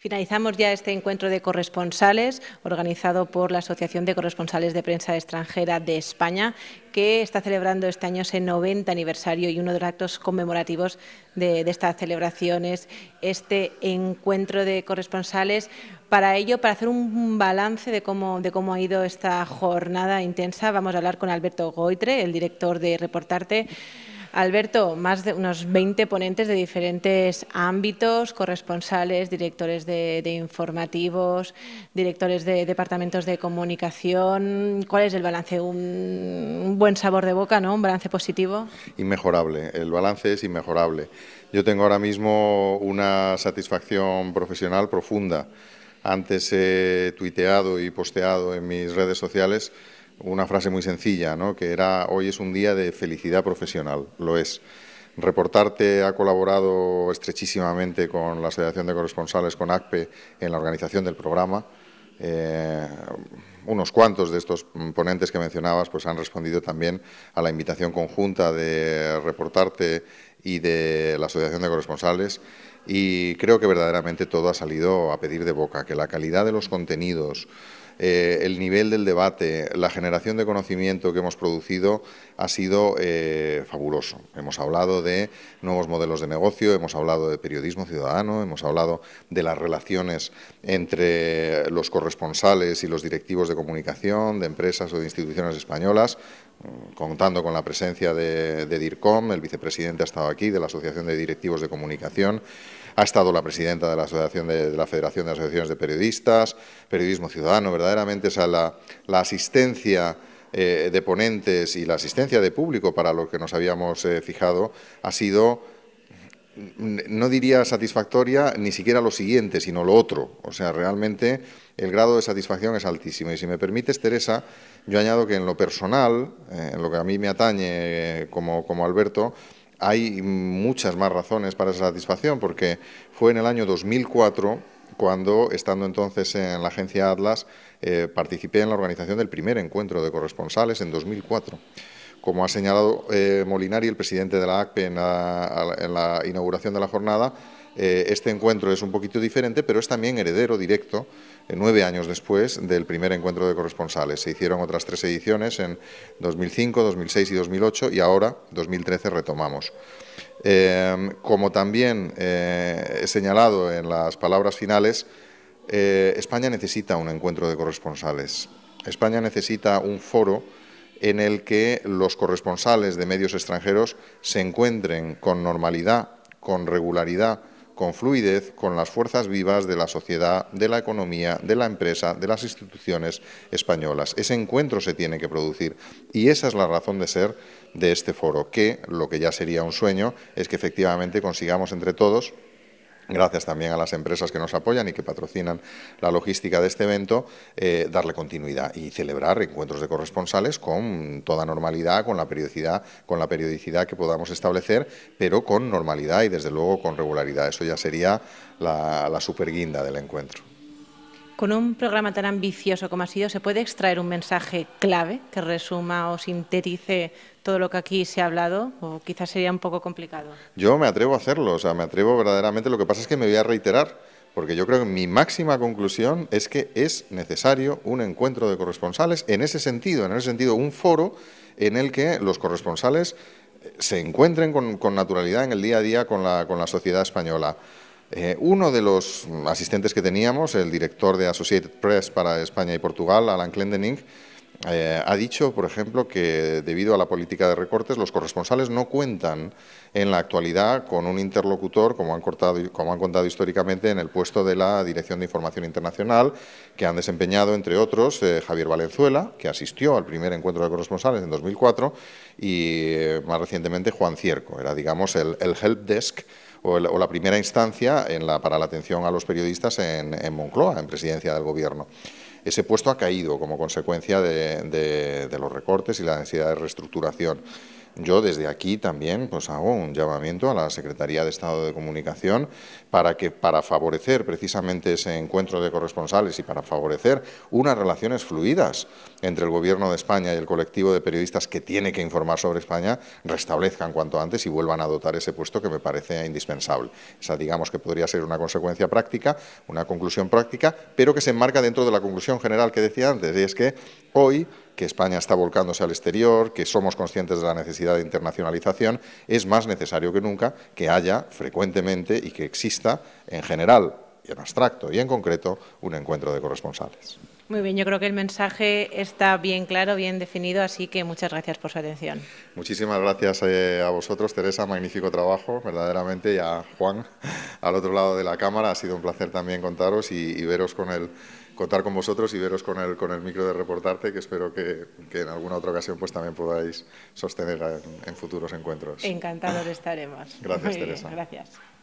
Finalizamos ya este encuentro de corresponsales organizado por la Asociación de Corresponsales de Prensa Extranjera de España, que está celebrando este año ese 90 aniversario y uno de los actos conmemorativos de, estas celebraciones, este encuentro de corresponsales. Para ello, para hacer un balance de cómo, de cómo ha ido esta jornada intensa, vamos a hablar con Alberto Goitre, el director de Reportarte. Alberto, más de unos 20 ponentes de diferentes ámbitos, corresponsales, directores de, informativos, directores de departamentos de comunicación. ¿Cuál es el balance? Un, buen sabor de boca, ¿no? Un balance positivo. Inmejorable. El balance es inmejorable. Yo tengo ahora mismo una satisfacción profesional profunda. Antes he tuiteado y posteado en mis redes sociales una frase muy sencilla, ¿no? que era hoy es un día de felicidad profesional, lo es. Reportarte ha colaborado estrechísimamente con la Asociación de Corresponsales, con ACPE, en la organización del programa. Eh, unos cuantos de estos ponentes que mencionabas pues han respondido también a la invitación conjunta de Reportarte y de la Asociación de Corresponsales y creo que verdaderamente todo ha salido a pedir de boca, que la calidad de los contenidos, eh, el nivel del debate, la generación de conocimiento que hemos producido ha sido eh, fabuloso. Hemos hablado de nuevos modelos de negocio, hemos hablado de periodismo ciudadano, hemos hablado de las relaciones entre los corresponsales y los directivos de comunicación de empresas o de instituciones españolas. Mm, contando con la presencia de, DIRCOM, el vicepresidente ha estado aquí, de la Asociación de Directivos de Comunicación, ha estado la presidenta de la, Asociación de, la Federación de Asociaciones de Periodistas, Periodismo Ciudadano, verdaderamente la, asistencia eh, de ponentes y la asistencia de público para lo que nos habíamos eh, fijado ha sido no diría satisfactoria ni siquiera lo siguiente, sino lo otro. O sea, realmente el grado de satisfacción es altísimo. Y si me permites, Teresa, yo añado que en lo personal, eh, en lo que a mí me atañe eh, como, como Alberto, hay muchas más razones para esa satisfacción, porque fue en el año 2004 cuando, estando entonces en la agencia Atlas, eh, participé en la organización del primer encuentro de corresponsales en 2004. Como ha señalado eh, Molinari, el presidente de la ACPE, en la, inauguración de la jornada, eh, este encuentro es un poquito diferente, pero es también heredero directo eh, nueve años después del primer encuentro de corresponsales. Se hicieron otras tres ediciones en 2005, 2006 y 2008 y ahora, 2013, retomamos. como también he señalado en las palabras finales, España necesita un encuentro de corresponsales. España necesita un foro en el que los corresponsales de medios extranjeros se encuentren con normalidad, con regularidad, con fluidez con las fuerzas vivas de la sociedad, de la economía, de la empresa, de las instituciones españolas. Ese encuentro se tiene que producir y esa es la razón de ser de este foro, que lo que ya sería un sueño es que efectivamente consigamos entre todos gracias también a las empresas que nos apoyan y que patrocinan la logística de este evento, eh, darle continuidad y celebrar encuentros de corresponsales con toda normalidad, con la periodicidad, con la periodicidad que podamos establecer, pero con normalidad y desde luego con regularidad. Eso ya sería la, la superguinda del encuentro con un programa tan ambicioso como ha sido, ¿se puede extraer un mensaje clave que resuma o sintetice todo lo que aquí se ha hablado? ¿O quizás sería un poco complicado? Yo me atrevo a hacerlo, o sea, me atrevo verdaderamente. Lo que pasa es que me voy a reiterar, porque yo creo que mi máxima conclusión es que es necesario un encuentro de corresponsales en ese sentido, en ese sentido, un foro en el que los corresponsales eh, se encuentren con, naturalidad en el día a día con la, con la sociedad española. Eh, uno de los asistentes que teníamos, el director de Associated Press para España y Portugal, Alan Clendening, eh, ha dicho, por ejemplo, que debido a la política de recortes, los corresponsales no cuentan en la actualidad con un interlocutor, como han, contado históricamente, en el puesto de la Dirección de Información Internacional, que han desempeñado, entre otros, eh, Javier Valenzuela, que asistió al primer encuentro de corresponsales en 2004, y eh, más recientemente Juan Cierco, era, digamos, el, el help desk o, la primera instancia para la atención a los periodistas en Moncloa, en presidencia del Gobierno. Ese puesto ha caído como consecuencia de, los recortes y la necesidad de reestructuración. Yo desde aquí también pues hago un llamamiento a la Secretaría de Estado de Comunicación para que para favorecer precisamente ese encuentro de corresponsales y para favorecer unas relaciones fluidas entre el Gobierno de España y el colectivo de periodistas que tiene que informar sobre España, restablezcan cuanto antes y vuelvan a dotar ese puesto que me parece indispensable. Esa digamos que podría ser una consecuencia práctica, una conclusión práctica, pero que se enmarca dentro de la conclusión general que decía antes, y es que hoy que España está volcándose al exterior, que somos conscientes de la necesidad de internacionalización, es más necesario que nunca que haya frecuentemente y que exista en general, y en abstracto y en concreto, un encuentro de corresponsales. Muy bien, yo creo que el mensaje está bien claro, bien definido, así que muchas gracias por su atención. Muchísimas gracias eh, a vosotros, Teresa, magnífico trabajo, verdaderamente, y a Juan, al otro lado de la cámara. Ha sido un placer también contaros y, veros con el contar con vosotros y veros con el, con el micro de reportarte, que espero que, en alguna otra ocasión pues también podáis sostener en, futuros encuentros. Encantado Encantados estaremos. Gracias, Teresa. gracias.